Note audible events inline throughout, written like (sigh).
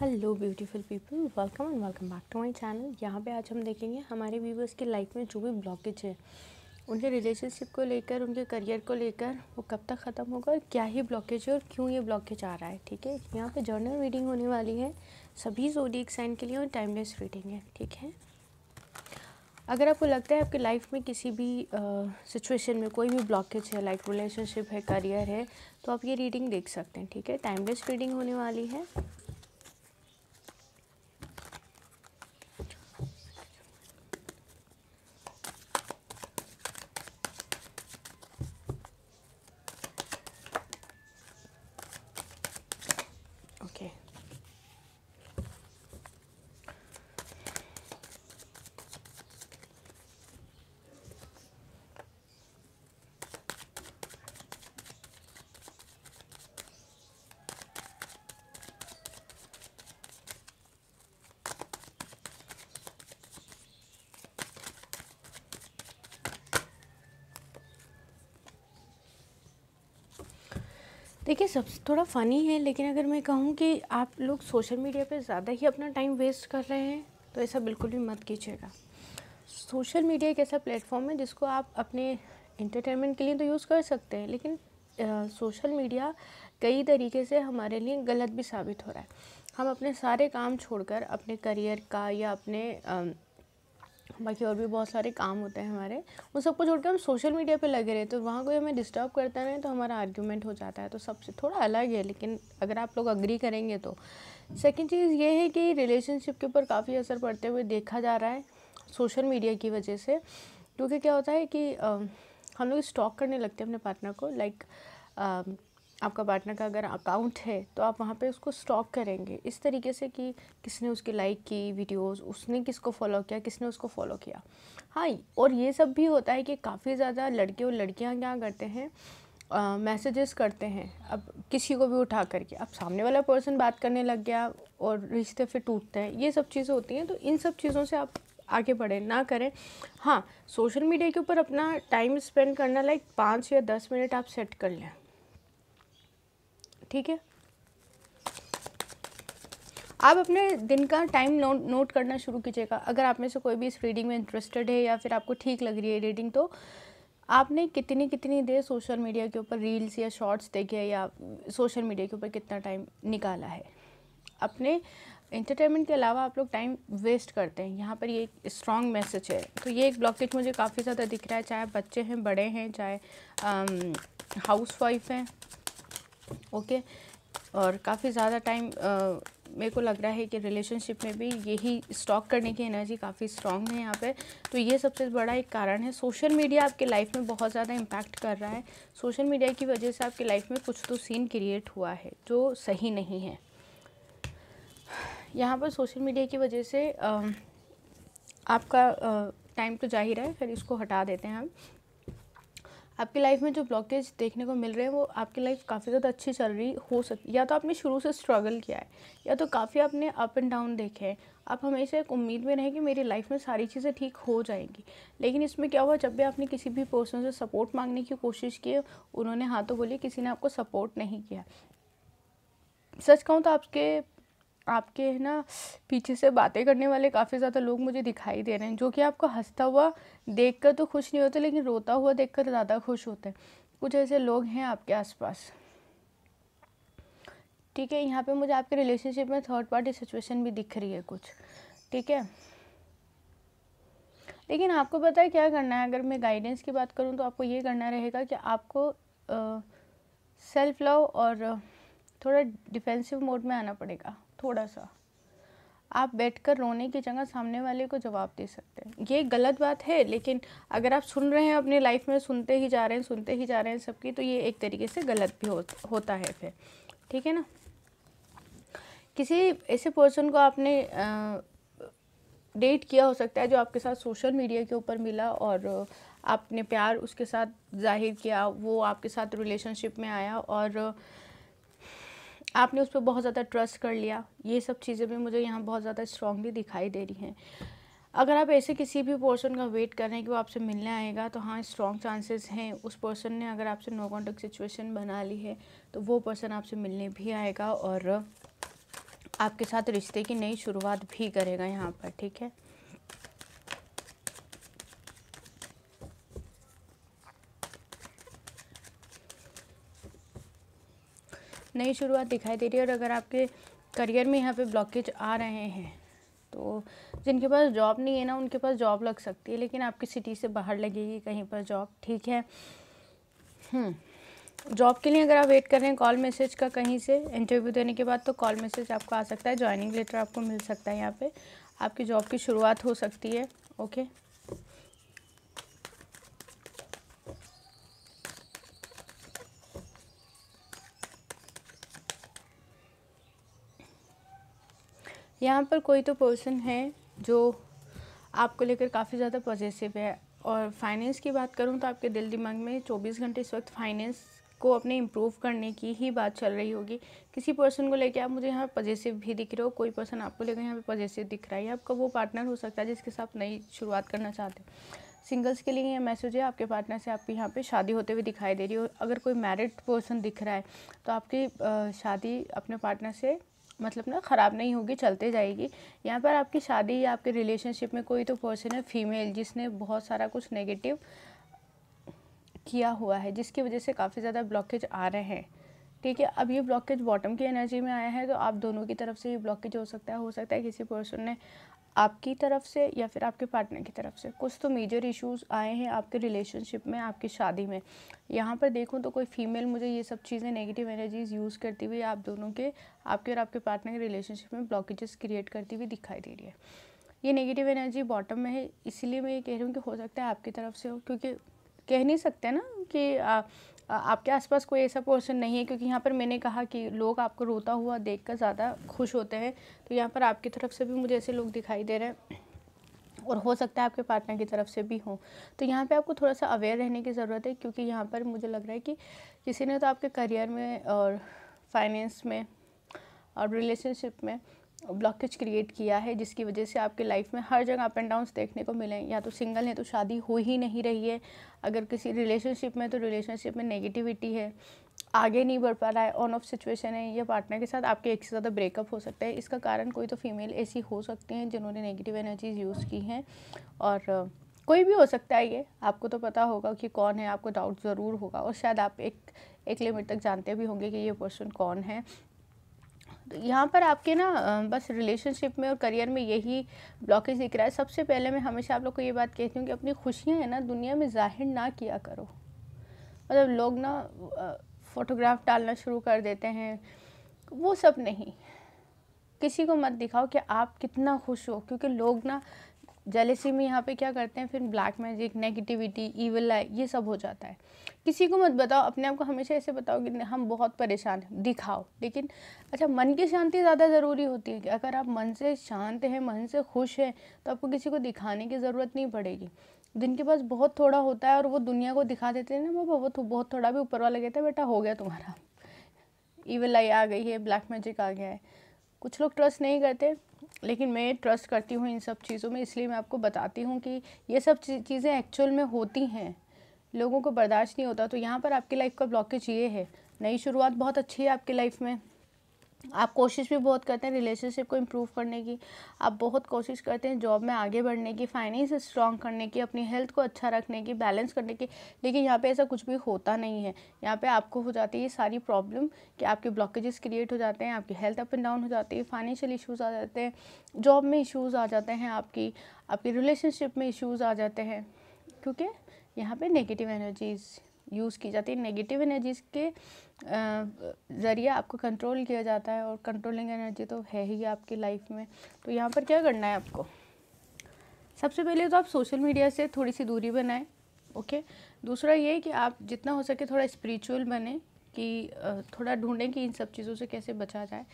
hello beautiful people welcome and welcome back to my channel यहाँ पे आज हम देखेंगे हमारे व्यूवर्स के लाइफ में जो भी ब्लॉकेज है उनके रिलेशनशिप को लेकर उनके करियर को लेकर वो कब तक ख़त्म होगा और क्या ही ब्लॉकेज है और क्यों ये ब्लॉकेज आ रहा है ठीक है यहाँ पे जर्नल रीडिंग होने वाली है सभी जोडी साइन के लिए और टाइमलेस रीडिंग है ठीक है अगर आपको लगता है आपकी लाइफ में किसी भी सिचुएशन में कोई भी ब्लॉकेज है लाइक रिलेशनशिप है करियर है तो आप ये रीडिंग देख सकते हैं ठीक है टाइमलेस रीडिंग होने वाली है देखिए सब थोड़ा फ़नी है लेकिन अगर मैं कहूँ कि आप लोग सोशल मीडिया पे ज़्यादा ही अपना टाइम वेस्ट कर रहे हैं तो ऐसा बिल्कुल भी मत कीजिएगा सोशल मीडिया एक ऐसा प्लेटफॉर्म है जिसको आप अपने इंटरटेनमेंट के लिए तो यूज़ कर सकते हैं लेकिन सोशल मीडिया कई तरीके से हमारे लिए गलत भी साबित हो रहा है हम अपने सारे काम छोड़कर अपने करियर का या अपने आ, बाकी और भी बहुत सारे काम होते हैं हमारे उन सबको छोड़ के हम सोशल मीडिया पे लगे रहे तो वहाँ कोई हमें डिस्टर्ब करता नहीं तो हमारा आर्ग्यूमेंट हो जाता है तो सबसे थोड़ा अलग है लेकिन अगर आप लोग अग्री करेंगे तो सेकेंड चीज़ ये है कि रिलेशनशिप के ऊपर काफ़ी असर पड़ते हुए देखा जा रहा है सोशल मीडिया की वजह से क्योंकि क्या होता है कि हम लोग स्टॉक करने लगते हैं अपने पार्टनर को लाइक आपका पार्टनर का अगर अकाउंट है तो आप वहाँ पे उसको स्टॉक करेंगे इस तरीके से कि किसने उसकी लाइक की वीडियोस उसने किसको फॉलो किया किसने उसको फॉलो किया हाँ और ये सब भी होता है कि काफ़ी ज़्यादा लड़के और लड़कियाँ क्या करते हैं मैसेजेस करते हैं अब किसी को भी उठा करके अब सामने वाला पर्सन बात करने लग गया और रिश्ते फिर टूटते हैं ये सब चीज़ें होती हैं तो इन सब चीज़ों से आप आगे बढ़ें ना करें हाँ सोशल मीडिया के ऊपर अपना टाइम स्पेंड करना लाइक पाँच या दस मिनट आप सेट कर लें ठीक है आप अपने दिन का टाइम नोट नोट करना शुरू कीजिएगा अगर आप में से कोई भी इस रीडिंग में इंटरेस्टेड है या फिर आपको ठीक लग रही है रीडिंग तो आपने कितनी कितनी देर सोशल मीडिया के ऊपर रील्स या शॉर्ट्स देखे या सोशल मीडिया के ऊपर कितना टाइम निकाला है अपने इंटरटेनमेंट के अलावा आप लोग टाइम वेस्ट करते हैं यहाँ पर ये एक स्ट्रॉन्ग मैसेज है तो ये एक ब्लॉकेज मुझे काफ़ी ज़्यादा दिख रहा है चाहे बच्चे हैं बड़े हैं चाहे हाउस um, वाइफ हैं ओके और काफ़ी ज़्यादा टाइम मेरे को लग रहा है कि रिलेशनशिप में भी यही स्टॉक करने की एनर्जी काफ़ी स्ट्रांग है यहाँ पे तो ये सबसे बड़ा एक कारण है सोशल मीडिया आपके लाइफ में बहुत ज़्यादा इम्पैक्ट कर रहा है सोशल मीडिया की वजह से आपकी लाइफ में कुछ तो सीन क्रिएट हुआ है जो सही नहीं है यहाँ पर सोशल मीडिया की वजह से आ, आपका टाइम तो जाहिर है फिर इसको हटा देते हैं हम आपकी लाइफ में जो ब्लॉकेज देखने को मिल रहे हैं वो आपकी लाइफ काफ़ी ज़्यादा अच्छी चल रही हो सकती या तो आपने शुरू से स्ट्रगल किया है या तो काफ़ी आपने अप एंड डाउन देखे हैं आप हमेशा एक उम्मीद में रहें कि मेरी लाइफ में सारी चीज़ें ठीक हो जाएंगी लेकिन इसमें क्या हुआ जब भी आपने किसी भी पर्सन से सपोर्ट मांगने की कोशिश की उन्होंने हाथों तो बोली किसी ने आपको सपोर्ट नहीं किया सच कहूँ तो आपके आपके है ना पीछे से बातें करने वाले काफ़ी ज़्यादा लोग मुझे दिखाई दे रहे हैं जो कि आपको हंसता हुआ देखकर तो खुश नहीं होता लेकिन रोता हुआ देखकर ज़्यादा खुश होते हैं कुछ ऐसे लोग हैं आपके आसपास ठीक है यहाँ पे मुझे आपके रिलेशनशिप में थर्ड पार्टी सिचुएशन भी दिख रही है कुछ ठीक है लेकिन आपको पता है क्या करना है अगर मैं गाइडेंस की बात करूँ तो आपको ये करना रहेगा कि आपको सेल्फ लव और थोड़ा डिफेंसिव मोड में आना पड़ेगा थोड़ा सा आप बैठकर रोने की जगह सामने वाले को जवाब दे सकते हैं ये गलत बात है लेकिन अगर आप सुन रहे हैं अपनी लाइफ में सुनते ही जा रहे हैं सुनते ही जा रहे हैं सबकी तो ये एक तरीके से गलत भी हो, होता है फिर ठीक है ना किसी ऐसे पर्सन को आपने डेट किया हो सकता है जो आपके साथ सोशल मीडिया के ऊपर मिला और आपने प्यार उसके साथ जाहिर किया वो आपके साथ रिलेशनशिप में आया और आपने उस पर बहुत ज़्यादा ट्रस्ट कर लिया ये सब चीज़ें भी मुझे यहाँ बहुत ज़्यादा स्ट्रांगली दिखाई दे रही हैं अगर आप ऐसे किसी भी पर्सन का वेट कर रहे हैं कि वो आपसे मिलने आएगा तो हाँ स्ट्रॉन्ग चांसेस हैं उस पर्सन ने अगर आपसे नो कॉन्टेक्ट सिचुएशन बना ली है तो वो पर्सन आपसे मिलने भी आएगा और आपके साथ रिश्ते की नई शुरुआत भी करेगा यहाँ पर ठीक है नई शुरुआत दिखाई दे रही है और अगर आपके करियर में यहाँ पे ब्लॉकेज आ रहे हैं तो जिनके पास जॉब नहीं है ना उनके पास जॉब लग सकती है लेकिन आपकी सिटी से बाहर लगेगी कहीं पर जॉब ठीक है जॉब हम्म, के लिए अगर आप वेट कर रहे हैं कॉल मैसेज का कहीं से इंटरव्यू देने के बाद तो कॉल मैसेज आपको आ सकता है ज्वाइनिंग लेटर आपको मिल सकता है यहाँ पे आपकी जॉब की शुरुआत हो सकती है ओके यहाँ पर कोई तो पर्सन है जो आपको लेकर काफ़ी ज़्यादा पॉजिटिव है और फाइनेंस की बात करूँ तो आपके दिल दिमाग में 24 घंटे इस वक्त फाइनेंस को अपने इम्प्रूव करने की ही बात चल रही होगी किसी पर्सन को लेकर आप मुझे यहाँ पॉजिटिव भी दिख रहे हो कोई पर्सन आपको लेकर यहाँ पे पॉजिटिव दिख रहा है आपका वो पार्टनर हो सकता है जिसके साथ नई शुरुआत करना चाहते हैं सिंगल्स के लिए ये मैसेज है आपके पार्टनर से आपकी यहाँ पे शादी होते हुए दिखाई दे रही है और अगर कोई मैरिड पर्सन दिख रहा है तो आपकी शादी अपने पार्टनर से मतलब ना ख़राब नहीं होगी चलते जाएगी यहाँ पर आपकी शादी या आपके रिलेशनशिप में कोई तो पर्सन है फीमेल जिसने बहुत सारा कुछ नेगेटिव किया हुआ है जिसकी वजह से काफ़ी ज़्यादा ब्लॉकेज आ रहे हैं ठीक है अब ये ब्लॉकेज बॉटम की एनर्जी में आया है तो आप दोनों की तरफ से ये ब्लॉकेज हो सकता है हो सकता है किसी पर्सन ने आपकी तरफ से या फिर आपके पार्टनर की तरफ से कुछ तो मेजर इश्यूज आए हैं आपके रिलेशनशिप में आपकी शादी में यहाँ पर देखूँ तो कोई फीमेल मुझे ये सब चीज़ें नेगेटिव एनर्जीज यूज़ करती हुई आप दोनों के आपके और आपके पार्टनर के रिलेशनशिप में ब्लॉकेजेस क्रिएट करती हुई दिखाई दे रही है ये नेगेटिव एनर्जी बॉटम में है इसीलिए मैं ये कह रही हूँ कि हो सकता है आपकी तरफ से हो क्योंकि कह नहीं सकते ना कि आपके आसपास कोई ऐसा पर्सन नहीं है क्योंकि यहाँ पर मैंने कहा कि लोग आपको रोता हुआ देख ज़्यादा खुश होते हैं तो यहाँ पर आपकी तरफ से भी मुझे ऐसे लोग दिखाई दे रहे हैं और हो सकता है आपके पार्टनर की तरफ से भी हो तो यहाँ पे आपको थोड़ा सा अवेयर रहने की ज़रूरत है क्योंकि यहाँ पर मुझे लग रहा है कि किसी ने तो आपके करियर में और फाइनेंस में और रिलेशनशिप में ब्लॉकेज क्रिएट किया है जिसकी वजह से आपके लाइफ में हर जगह अप एंड डाउन देखने को मिले या तो सिंगल हैं तो शादी हो ही नहीं रही है अगर किसी रिलेशनशिप में तो रिलेशनशिप में नेगेटिविटी है आगे नहीं बढ़ पा रहा है ऑन ऑफ सिचुएशन है या पार्टनर के साथ आपके एक से ज़्यादा ब्रेकअप हो सकता है इसका कारण कोई तो फीमेल ऐसी हो सकती हैं जिन्होंने नेगेटिव एनर्जीज़ यूज़ की हैं और कोई भी हो सकता है ये आपको तो पता होगा कि कौन है आपको डाउट ज़रूर होगा और शायद आप एक एक लिमिट तक जानते भी होंगे कि ये पर्सन कौन है यहाँ पर आपके ना बस रिलेशनशिप में और करियर में यही ब्लॉकेज दिख रहा है सबसे पहले मैं हमेशा आप लोग को ये बात कहती हूँ कि अपनी खुशियाँ है ना दुनिया में जाहिर ना किया करो मतलब लोग ना फ़ोटोग्राफ डालना शुरू कर देते हैं वो सब नहीं किसी को मत दिखाओ कि आप कितना खुश हो क्योंकि लोग ना जेलेसी में यहाँ पे क्या करते हैं फिर black magic negativity evil eye ये सब हो जाता है किसी को मत बताओ अपने आप को हमेशा ऐसे बताओ कि हम बहुत परेशान हैं दिखाओ लेकिन अच्छा मन की शांति ज़्यादा ज़रूरी होती है कि अगर आप मन से शांत हैं मन से खुश हैं तो आपको किसी को दिखाने की ज़रूरत नहीं पड़ेगी जिनके पास बहुत थोड़ा होता है और वो दुनिया को दिखा देते हैं ना बाबा वो बहुत थोड़ा भी ऊपर वाला कहता है बेटा हो गया तुम्हारा ईवल (laughs) आई आ गई है ब्लैक मैजिक आ गया है कुछ लोग ट्रस्ट नहीं करते लेकिन मैं ट्रस्ट करती हूँ इन सब चीज़ों में इसलिए मैं आपको बताती हूँ कि ये सब चीज़ें एक्चुअल में होती हैं लोगों को बर्दाश्त नहीं होता तो यहाँ पर आपकी लाइफ का ब्लॉकेज ये है नई शुरुआत बहुत अच्छी है आपकी लाइफ में आप कोशिश भी बहुत करते हैं रिलेशनशिप को इम्प्रूव करने की आप बहुत कोशिश करते हैं जॉब में आगे बढ़ने की फाइनेंस स्ट्रॉन्ग करने की अपनी हेल्थ को अच्छा रखने की बैलेंस करने की लेकिन यहाँ पे ऐसा कुछ भी होता नहीं है यहाँ पे आपको हो जाती है सारी प्रॉब्लम कि आपके ब्लॉकेजेस क्रिएट हो जाते हैं आपकी हेल्थ अप एंड डाउन हो जाती है फाइनेंशियल इशूज़ आ जाते हैं जॉब में इशूज़ आ जाते हैं आपकी आपकी रिलेशनशिप में इशूज़ आ जाते हैं क्योंकि यहाँ पर नेगेटिव एनर्जीज़ यूज़ की जाती है नेगेटिव एनर्जीज़ के ज़रिया आपको कंट्रोल किया जाता है और कंट्रोलिंग एनर्जी तो है ही आपकी लाइफ में तो यहाँ पर क्या करना है आपको सबसे पहले तो आप सोशल मीडिया से थोड़ी सी दूरी बनाएं ओके दूसरा ये कि आप जितना हो सके थोड़ा स्पिरिचुअल बने कि थोड़ा ढूंढें कि इन सब चीज़ों से कैसे बचा जाए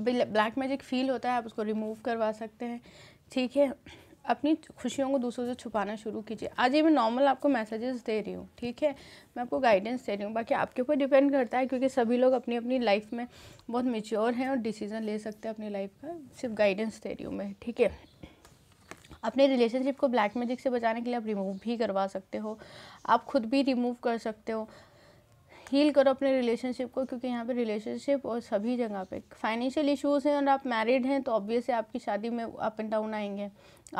ब्लैक मैजिक फील होता है आप उसको रिमूव करवा सकते हैं ठीक है अपनी खुशियों को दूसरों से छुपाना शुरू कीजिए आज ये मैं नॉर्मल आपको मैसेजेस दे रही हूँ ठीक है मैं आपको गाइडेंस दे रही हूँ बाकी आपके ऊपर डिपेंड करता है क्योंकि सभी लोग अपनी अपनी लाइफ में बहुत मेच्योर हैं और डिसीज़न ले सकते हैं अपनी लाइफ का सिर्फ गाइडेंस दे रही हूँ मैं ठीक है अपने रिलेशनशिप को ब्लैक मैजिक से बचाने के लिए आप रिमूव भी करवा सकते हो आप खुद भी रिमूव कर सकते हो हील करो अपने रिलेशनशिप को क्योंकि यहाँ पे रिलेशनशिप और सभी जगह पे फाइनेंशियल इश्यूज हैं और आप मैरिड हैं तो ऑब्वियसली आपकी शादी में अप एंड डाउन आएंगे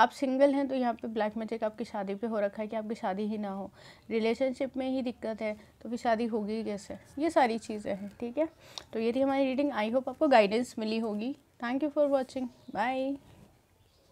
आप सिंगल हैं तो यहाँ पे ब्लैक मैजिक आपकी शादी पे हो रखा है कि आपकी शादी ही ना हो रिलेशनशिप में ही दिक्कत है तो फिर शादी होगी कैसे ये सारी चीज़ें हैं ठीक है तो ये थी हमारी रीडिंग आई होप आपको गाइडेंस मिली होगी thank you for watching bye